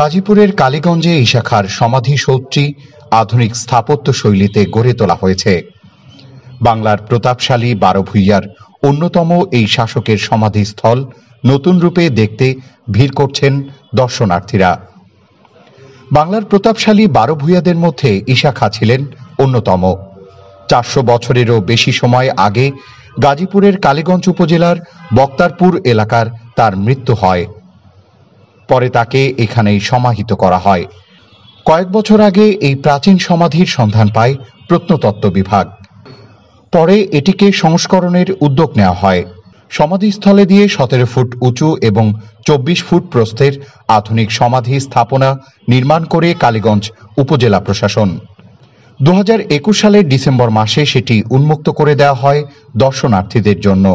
গাজীপুরের কালীগঞ্জে সমাধি সমাধিসৌধটি আধুনিক স্থাপত্য শৈলীতে গড়ে তোলা হয়েছে বাংলার প্রতাপশালী বারো ভূইয়ার অন্যতম এই শাসকের সমাধিস্থল নতুন রূপে দেখতে ভিড় করছেন দর্শনার্থীরা বাংলার প্রতাপশালী বারো ভূয়াদের মধ্যে ঈশাখা ছিলেন অন্যতম চারশো বছরেরও বেশি সময় আগে গাজীপুরের কালীগঞ্জ উপজেলার বক্তারপুর এলাকার তার মৃত্যু হয় পরে তাকে এখানেই সমাহিত করা হয় কয়েক বছর আগে এই প্রাচীন সমাধির সন্ধান পায় প্রত্নতত্ত্ব বিভাগ পরে এটিকে সংস্করণের উদ্যোগ নেওয়া হয় সমাধিস্থলে দিয়ে সতেরো ফুট উঁচু এবং চব্বিশ ফুট প্রস্থের আধুনিক সমাধি স্থাপনা নির্মাণ করে কালীগঞ্জ উপজেলা প্রশাসন দু সালের ডিসেম্বর মাসে সেটি উন্মুক্ত করে দেওয়া হয় দর্শনার্থীদের জন্য